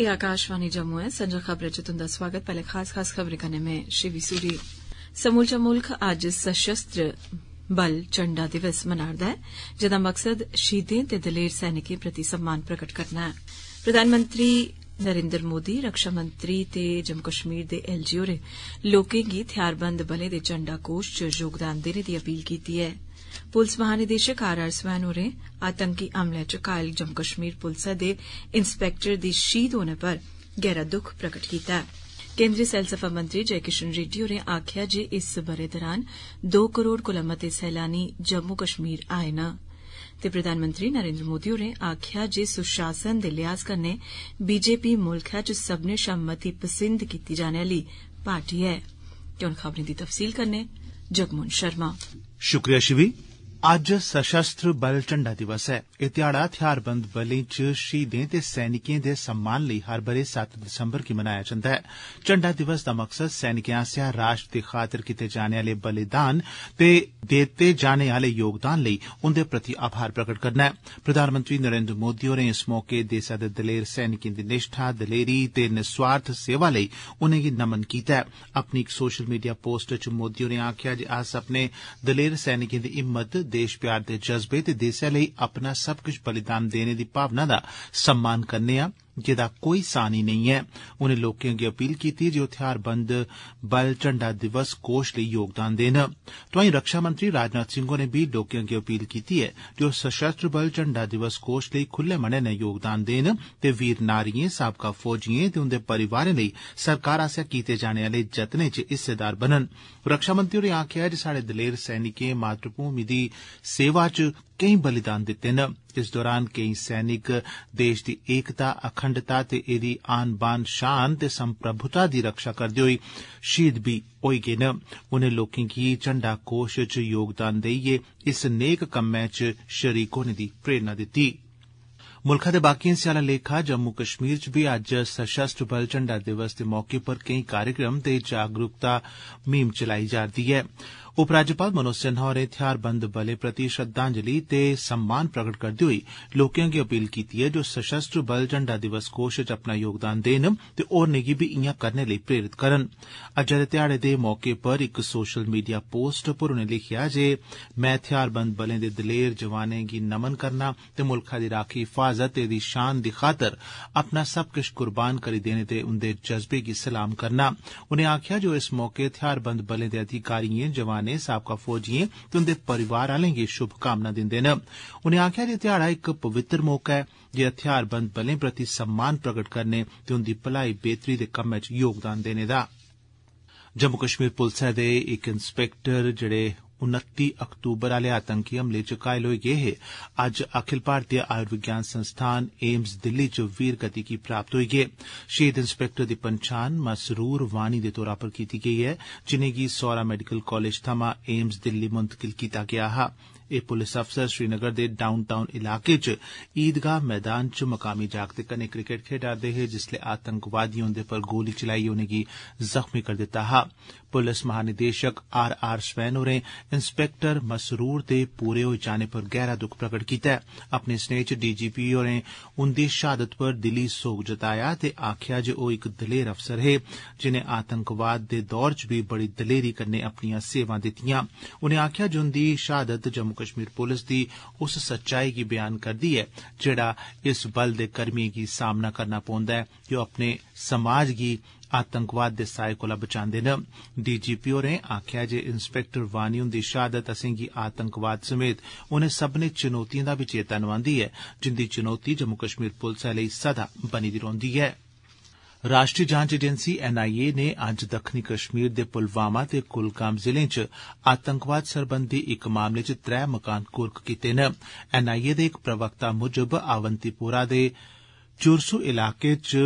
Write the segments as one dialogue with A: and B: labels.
A: ए आकाशवाणी जम्मू है संजय खबर च तुंदा स्वागत पहले खास खास खबरें करने में शिवी सूरी समूचा मुल्क आज सशस्त्र बल झंडा दिवस मना है जेदा मकसद शहीदें दलेर सैनिकें प्रति सम्मान प्रकट करना है प्रधानमंत्री नरेंद्र मोदी रक्षा मंत्री ते जम्मू कश्मीर दे एल जी होरें लोकें गी थेआरबंद बलें दे झंडा कोष च योगदान देने दी अपील कीती ऐ पुलस महानिदेशक आर आर स्वैन होरें आतंकी हमले च घायल जम्मू कश्मीर पुलसै दे इंस्पैक्टर दी शहीद होने पर गहरा दुख प्रकट कीता केन्द्रीय सैलसफा मंत्री जय किशन रेड्डी होरें आक्खेआ जे इस बरे दौरान दो करोड़ कोला मते सैलानी जम्मू कश्मीर आए हे ते प्रधानमंत्री नरेन्द्र मोदी होरें आक्खेआ जे सुशासन दे लिहाज कन्नै बीजेपी मुल्ख च सब्बने शा मती पसंद कीती जाने आली पार्टी ऐ
B: अज्ज सशस्त्र बल झंडा दिवस ऐ एह् ध्याड़ा थेआरबंद बलें च शहीदें ते सैनिकें दे सम्मान लेई हर बरे सत्त दिसंबर गी मनाया जंदा ऐ 'ंडा दिवस दा मकसद सैनिकें आसेआ राश्ट्र दी खातिर कीते जाने आले बलिदान ते दिते जाने आले योगदान लेई उंदे प्रति आभार प्रगट करना ऐ प्रधानमंत्री नरेन्द्र मोदी होरें इस मौके देसै दे दलेर सैनिकें दी निष्ठा दलेरी ते निस्वार्थ सेवा लेई उनेंगी नमन कीता ऐ अपनी इक सोशल मीडिया पोस्ट च मोदी होरें आक्खेआ जे अस अपने दलेर सैनिकें दी हिम्मत देश प्यार दे जज्बे ते देसै लेई अपना सब किश बलिदान देने दी भावना दा सम्मान करनेआं जेदा कोई साहण नेईं ऐ उनें लोकें अग्गे अपील कीती जे ओह् थेआरबंद झंडा दिवस कोष लेई योगदान देन तोआई रक्षामंत्री राजनाथ सिंह होरें बी लोकें अग्गे अपील कीती ऐ जे ओह् सशस्त्र बल झंडा दिवस कोष लेई खुल्लै मनै नै योगदान देन ते वीर नारिएं साबका फौजिएं ते उंदे परिवारें लेई सरकार आसेआ कीते जाने आले जतनें च हिस्सेदार बनन रक्षामंत्री होरें आक्खेआ जे स्हाड़े दलेर सैनिकें मातृभूमि दी सेवा च केई बलिदान दित्ते न इस दौरान केई सैनिक देश दी एकता अखंडता ते एदी आन बान शान ते संप्रभुता दी रक्षा करदे होई शहीद बी होई गे न उनें लोकें गी झंडा कोष च योगदान देइयै इस नेक कम्मै च शरीक होने दी प्रेरणा दित्ती मुल्खै दे बाकी हिस्सें आला लेखा जम्मू कश्मीर च बी अज्ज सशस्त्र बल झंडा दिवस दे मौके पर केई कार्यक्रम ते जागरूकता मुहिम चलाई जा'रदी ऐ उपराज्यपाल मनोज सिन्हा होरें थेआरबंद बलें प्रति श्रद्धांजलि ते सम्मान प्रगट करदे होई लोकें अग्गे अपील कीती ऐ जे ओ सशस्त्र बल झंडा दिवस कोष च अपना योगदान देन ते होरनें गी बी इयां करने लेई प्रेरित करन अज्जै दे ध्याड़े दे मौके पर इक सोशल मीडिया पोस्ट पर उनें लिखेआ जे मैं थेआरबंद बलें दे दलेर जवानें गी नमन करना ते मुल्खै दी राखी हिफाजत ते एह्दी शान दी खातर अपना सब किश कुर्बान करी देने दे उन्दे जज्बे गी सलाम करना उनें आखेआ जे ओ इस मौके थेआरबंद बलें दे अधिकारियें जवानें साबका फौजिएं ते उंदे परिवार आलें गी शुभकामनां दिंदे न उनें आक्खेआ जे एह् ध्याड़ा इक पवित्र मौका ऐ जे हथियारबंद बलें प्रति सम्मान प्रगट करने ते उंदी भलाई बेहतरी दे कम्मै च योगदान देने दा उन्ती अक्तूबर आले आतंकी हमले च घायल होई गे हे अज्ज अखिल भारतीय आयुर्विज्ञान संस्थान एम्स दिल्ली च वीर गति गी प्राप्त होई गे शहीद इंस्पैक्टर दी पंछान मसरूर वानी दे तौरा पर कीती गेई ऐ जिनेंगी सौरा मेडिकल कालेज थमां एम्स दिल्ली मुंतकिल कीता गेआ हा एह् पुलस अफसर श्रीनगर दे डाउनटाउन इलाके च ईदगाह मैदान च मकामी जागतें कन्नै क्रिकेट खेड्ढा'रदे हे जिसलै आतंकवादी उंदे पर गोली चलाइयै उनेंगी जख्मी करी दित्ता हा पुलस महानिदेशक आर आर स्वैन होरें इंस्पैक्टर मसरूर दे पूरे होई जाने पर गहरा दुख प्रगट कीता ऐ अपने स्नेह च डीजीपी होरें उन्दी शहादत पर दिली सोग जताया ते आक्खेआ जे इक दलेर अफसर हे जिनें आतंकवाद दे दौर च बी बड़ी दलेरी कन्नै अपनियां सेवां दितियां उनें आक्खेआ जे उन्दी शहादत जम्मू कश्मीर पुलस दी उस सच्चाई गी बयान करदी ऐ जेड़ा इस बल दे कर्मिएं गी सामना करना पौंदा ऐ जो अपने समाज गी आतंकवाद दे साए कोला बचांदे न डी जी पी होरें आक्खेआ जे इंस्पैक्टर वानी हुन्दी शहादत असेंगी आतंकवाद समेत उनें सब्बनें चुनौतिएं दा बी चेत्ता नोआंदी ऐ जिंदी चुनौती जम्मू कश्मीर पुलसै लेई सदा बनी दी रौंह्दी ऐ राश्ट्रीय जांच एजेंसी एनआईए नै अज्ज दक्खनी कश्मीर दे पुलवामा ते कुलगाम जिलें च आतंकवाद सरबंधी इक मामले च त्रै मकान कुलक कीते न एनआईए दे इक प्रवक्ता मुजब आवंतीपोरा दे चुरसू इलाके च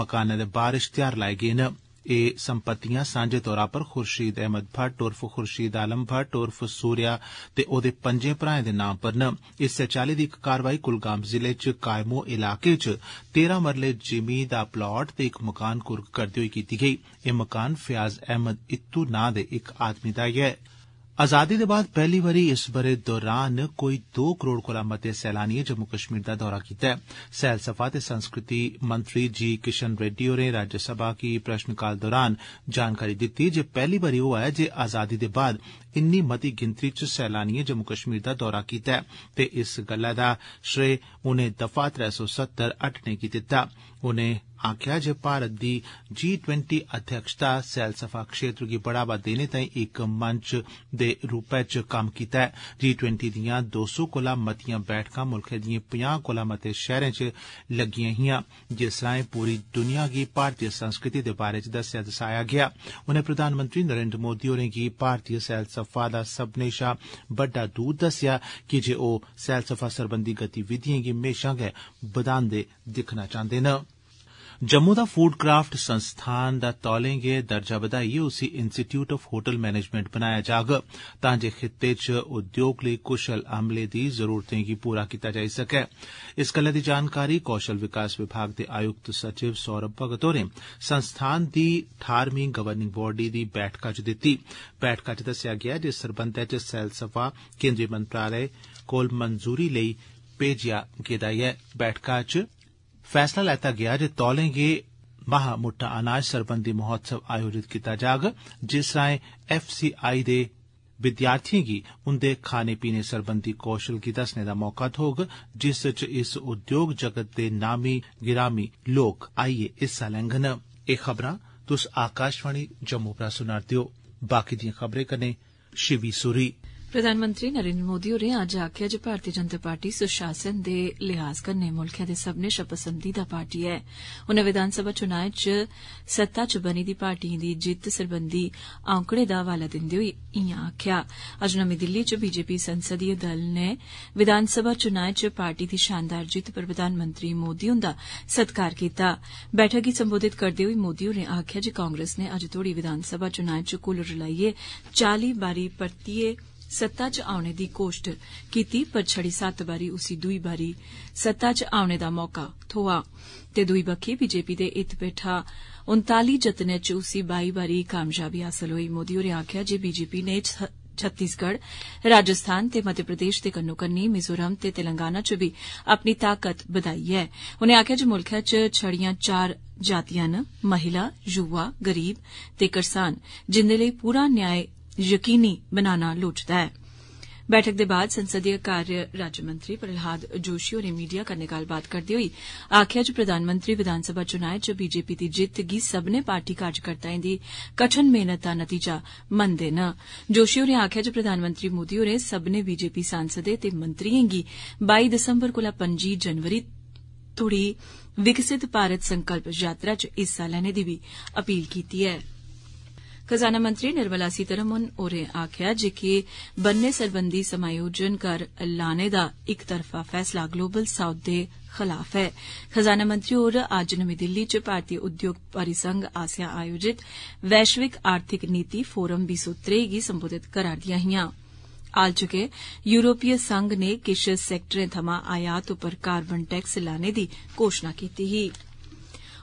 B: मकानै दे बाहर इश्तयार लाए गे न एह् संपत्तियां सांझे तौरा पर खुर्शीद अहमद भट्ट उर्फ खुर्शीद आलम भट्ट उर्फ सूर्या ते ओह्दे पंजें भ्राएं दे नां पर न इस्सै चाल्ली दी इक कार्रवाई कुलगाम जिले च कायमो इलाके च तेरां मरले जिमीं दा प्लाट ते इक मकान कुर्क करदे होई कीती गेई एह् मकान फयाज अहमद इत्तू नां दे इक आदमी दा ऐ आजादी दे बाद पैहली बारी इस बरे दौरान कोई दो करोड़ कोला मते सैलानिएं जम्मू कश्मीर दा दौरा कीता ऐ सैलसफा ते संस्कृति मंत्री जी किशन रेड्डी होरें राज्यसभा गी प्रश्नकाल दौरान जानकारी दित्ती जे पैहली बारी होआ ऐ जे आजादी दे बाद इन्नी मती गिनतरी च सैलानिएं जम्मू कश्मीर दा दौरा कीता ऐ ते इस गल्लै दा श्रेय उनें दफा त्रै सौ सत्तर हटने गी दित्ता आक्खेआ जे भारत दी जी टवैंटी अध्यक्षता सैलसफा क्षेत्र गी बढ़ावा देने ताई इक मंच दे रूपै च कम्म कीता ऐ जी ट्वेंटी दियां दो सौ कोला मतियां बैठकां मुल्खै दिएं पंजाह कोला मते शैहरें च लग्गियां हियां जिस राएं पूरी दुनिया गी भारतीय संस्कृति दे बारै च दस्सेआ दसाया गेआ उनें प्रधानमंत्री नरेन्द्र मोदी होरें गी भारतीय सैलसफा दा सब्बनें शा बड्डा दूत दस्सेआ कीजे ओ सैलसफा सरबंधी गतिविधिएं गी म्हेशां गै बधांदे दिक्खना चाहन्दे हे जम्मू दा फूड क्राफ्ट संस्थान दा तौले गै दर्जा बधाइयै उसी इंस्टीच्यूट ऑफ होटल मैनेजमेंट बनाया जाग तां जे खित्ते च उद्योग लेई कुशल अमले दी जरूरतें गी पूरा कीता जाई सकै इस गल्लै दी जानकारी कौशल विकास विभाग दे आयुक्त सचिव सौरभ भगत होरें संस्थान दी ठारमीं गवर्निंग बाडी दी बैठका च दित्ती बैठका च दस्सेआ गेआ जे इस सरबंधै च सैलसफा केन्द्री मंत्रालय कोल मंजूरी लेई भेजेआ गेदा ऐ फैसला लैता गेआ जे तौले गै महामुट्टा अनाज सरबंधी महोत्सव आयोजित कीता जाग जिस राए एफ सी आई दे विद्यार्थिएं गी उंदे खाने पीने सरबंधी कौशल गी दस्सने दा मौका थ्होग जिस च इस उद्योग जगत दे नामी गिरमी लोक आइयै हिस्सा लैडन
A: प्रधानमंत्री नरेन्द्र मोदी हो अज्ज आक्खेआ जे भारतीय जनता पार्टी सुशासन दे लिहाज कन्नै मुल्खै दी सब्बनें शा पसंदीदा पार्टी है उनें विधानसभा चुनाएं च सत्ता च बनी दी पार्टिएं दी जित्त सरबंधी आंकड़ें दा हवाला दिन्दे होई इयां आक्खेआ दिल्ली च बीजेपी संसदीय दल ने विधानसभा चुनाएं च पार्टी दी शानदार जित पर प्रधानमंत्री मोदी हुन्दा सत्कार कीता बैठक गी संबोधित करदे होई मोदी होरें आक्खेआ जे कांग्रेस ने अज्ज तोड़ी विधानसभा चुनाएं च कुल रलाइए चाली बारी परतियै सत्ता च औने दी कोश्ट कीती पर छड़ी सत्त बारी उसी दुई बारी सत्ता च औने दा मौका थ्होआ ते दुई बक्खी बीजेपी दे इत पेठा उन्ताली जतनें च उसी बाई बारी कामयाबी हासिल होई मोदी होरें आक्खेआ जे बीजेपी नै छत्तीसगढ़ राजस्थान ते मध्यप्रदेश के कन्नो कन्नी मिजोरम ते तेलंगाना च भी अपनी ताकत बदाई है उनें आक्खेआ जे मुल्खै च छड़ियां चार जातियां न महिला युवा गरीब ते करसान जिन्दे लेई पूरा न्याय ਯਕੀਨੀ बनाना लोड़चदा ऐ बैठक दे बाद संसदीय कार्य राज्यमंत्री प्रहलाद जोशी होरें मीडिया कन्नै गल्लबात करदे होई आक्खेआ जे प्रधानमंत्री विधानसभा चुनाएं च बीजेपी दी जित्त गी सब्बने पार्टी कार्जकर्ताएं दी कठन मेहनत दा नतीजा मनदे न जोशी होरें आक्खेआ जे प्रधानमंत्री मोदी होरें सब्बने बीजेपी सांसदें ते मंत्रिएं गी बाई दिसम्बर कोला पं'जी जनवरी तोड़ी विकसित भारत संकल्प यात्रा च हिस्सा लैने दी भी अपील कीती ऐं खजाना मंत्री निर्मला सीतारमण होरें आक्खेआ जे बन्ने सरबंधी समायोजन कर लाने दा तरफा फैसला ग्लोबल साउथ दे खलाफ ऐ खजाना मंत्री होर अज्ज नमी दिल्ली च भारतीय उद्योग परिसंघ आस्सेआ आयोजित वैश्विक आर्थिक नीति फोरम बी सौ त्रेई गी संबोधित करा'रदिआं हिआं हाल च गै यूरोपीय संघ ने किश सैक्टरें थमां आयात उप्पर कार्बन टैक्स लाने दी घोषणा कीती ही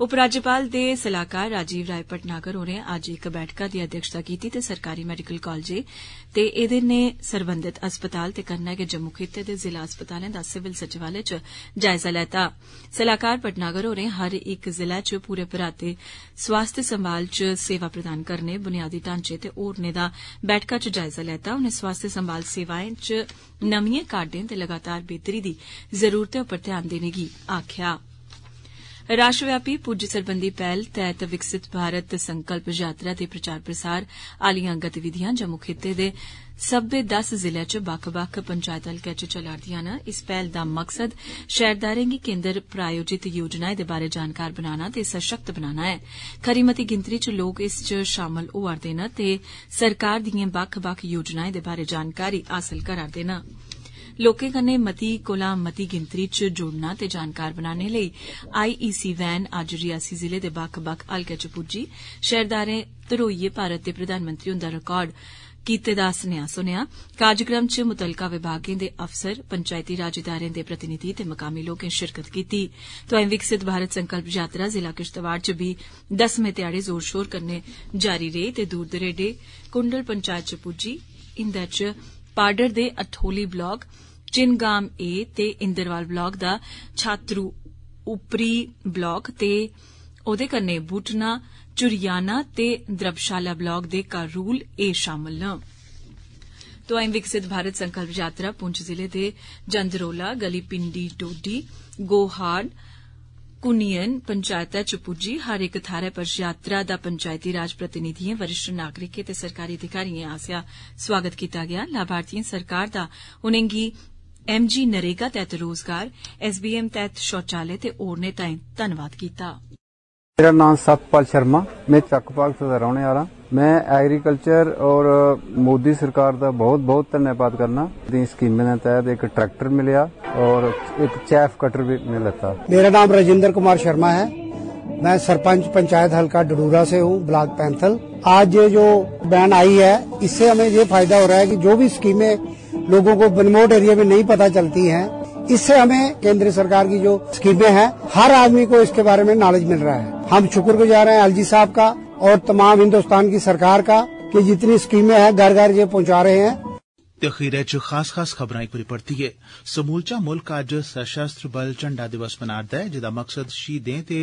A: उप राज्यपाल दे सलाहकार राजीव राय भटनागर होरें अज्ज इक बैठका दी अध्यक्षता कीती ते सरकारी मैडिकल कालजें ते एदे नै सरबंधत अस्पताल ते कन्नै गै जम्मू खित्ते दे जिला अस्पतालें दा सिविल सचिवालय च जायजा लैता सलाहकार भटनागर होरें हर इक जिले च पूरे पराते स्वास्थ्य संभाल च सेवा प्रदान करने बुनियादी ढांचे ते होरने दा बैठका च जायजा लैता उनें स्वास्थ्य संभाल सेवाएं च नमिएं काड्डें ते लगातार बेहतरी दी जरूरतै उप्पर ध्यान देने गी आक्खेआ राष्ट्रव्यापी पुज्ज सरबंधी पैहल तैहत विकसित भारत संकल्प यात्रा दे प्रचार प्रसार आलियां गतिविधियां जम्मू खित्ते दे सब्बै दस जिलें च बक्ख बक्ख पंचैत हल्कें च चला'रदियां न इस पैहल दा मकसद शैहरदारें गी केन्द्र प्रायोजित योजनाएं दे बारै जानकार बनाना ते सशक्त बनाना ऐ खरी मती गिनतरी च लोक इस च शामल होआ'रदे न ते सरकार दिए बक्ख बक्ख योजनाएं दे बारै जानकारी हासल करा रदे न लोकें कन्नै मती कोला मती गिनतरी च जोड़ना ते जानकार बनाने लेई आईईसी वैन e अज्ज रियासी जिले दे बक्ख बक्ख हल्कें च पुज्जी शैहरदारें धरोइयै भारत दे प्रधानमंत्री हुंदा रिकार्ड कीते दा सनेया सुनेआ कार्यक्रम च मुतलका विभागें दे अफसर पंचायती राज इदारें दे प्रतिनिधि ते मकामी लोकें शिरकत कीत्ती तोआई विकसित भारत संकल्प यात्रा जिला किश्तवाड़ च बी दसमें ध्याड़े जोर शोर कन्नै जारी रेय ते दूर दरेडे कुंडल पंचैत च पुज्जी ਪਾਰਡਰ ਦੇ ਅਥੋਲੀ ਬਲਾਕ ਚਿੰਗਾਮ ਏ ਤੇ ਇੰਦਰਵਾਲ ਬਲਾਕ ਦਾ ਛਾਤਰੂ ਉਪਰੀ ਬਲਾਕ ਤੇ ਉਹਦੇ ਕੰਨੇ ਬੂਟਨਾ ਚੁਰੀਆਨਾ ਤੇ ਦਰਬਸ਼ਾਲਾ ਬਲਾਕ ਦੇ ਕਾਰੂਲ ਏ ਸ਼ਾਮਲ ਨਾ ਤੋ ਆਇਮ ਵਿਕਸਿਤ ਭਾਰਤ ਸੰਕਲਪ ਯਾਤਰਾ ਪੁੰਛ ਜ਼ਿਲ੍ਹੇ ਦੇ ਜੰਦਰੋਲਾ ਗਲੀ ਪਿੰਡੀ ਟੋਡੀ ਗੋਹਾੜ कुनियन पंचायत च पुज्जी हर इक थाहरै पर यात्रा दा पंचायती राज प्रतिनिधिएं वरिष्ठ नागरिकें ते सरकारी अधिकारिएं आस्सेआ स्वागत कीता गया लाभार्थिएं सरकार दा उनेंगी एम जी नरेगा तहत रोजगार एसबीएम तहत शौचालय ते होरने तांई धन्नवाद कीता
B: मेरा नां सतपाल शर्मा मैं चक्क भागत दा आला मैं एग्रीकल्चर और मोदी सरकार दा बहुत बहुत धन्यवाद करना स्कीमें दे तैहत इक ट्रैक्टर मिलेआ और एक चैफ कटर भी मिला मेरा नाम राजेंद्र कुमार शर्मा है मैं सरपंच पंचायत हल्का डडूरा से हूँ ब्लॉक पैंथल आज ये जो बैन आई है इससे हमें ये फायदा हो रहा है कि जो भी स्कीमें लोगों को बनमोट एरिया में नहीं पता चलती हैं इससे हमें केंद्र सरकार की जो स्कीमें हैं हर आदमी को इसके बारे में नॉलेज मिल रहा है हम शुक्र गुजार हैं एलजी साहब का और तमाम हिंदुस्तान की सरकार का कि जितनी स्कीमें हैं घर घर ये पहुंचा रहे हैं ते खीरै च खास खास खबरां एक बारी परतियै समूलचा मुल्ख अज्ज सशस्त्र बल झंडा दिवस मना'रदा ऐ जेदा मकसद शहीदें ते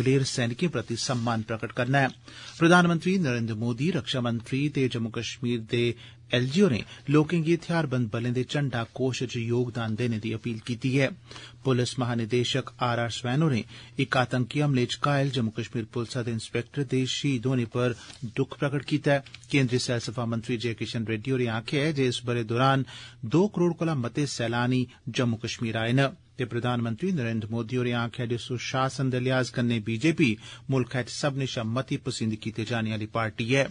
B: दलेर सैनिकें प्रति सम्मान प्रगट करना ऐ प्रधानमंत्री नरेन्द्र मोदी रक्षामंत्री ते जम्मू कश्मीर दे एल जी होरें लोकें गी थेआरबंद बलें दे झंडा कोष च योगदान देने दी अपील कीती ऐ पुलस महानिदेशक आर आर स्वैन होरें इक आतंकी हमले च घायल जम्मू कश्मीर पुलसै दे इंस्पैक्टर दे शहीद होने पर दुख प्रगट कीता केन्द्री सैलसफा मंत्री जे किशन रेड्डी होरें आक्खेआ ऐ जे इस बरे दौरान दो करोड़ कोला मते सैलानी जम्मू कश्मीर आए न ते प्रधानमंत्री नरेन्द्र मोदी होरें आक्खेआ जे सुशासन दे लिहाज कन्नै बीजेपी मुल्खै च सब्मनें शा मती पसिंद कीते जाने आली पार्टी ऐं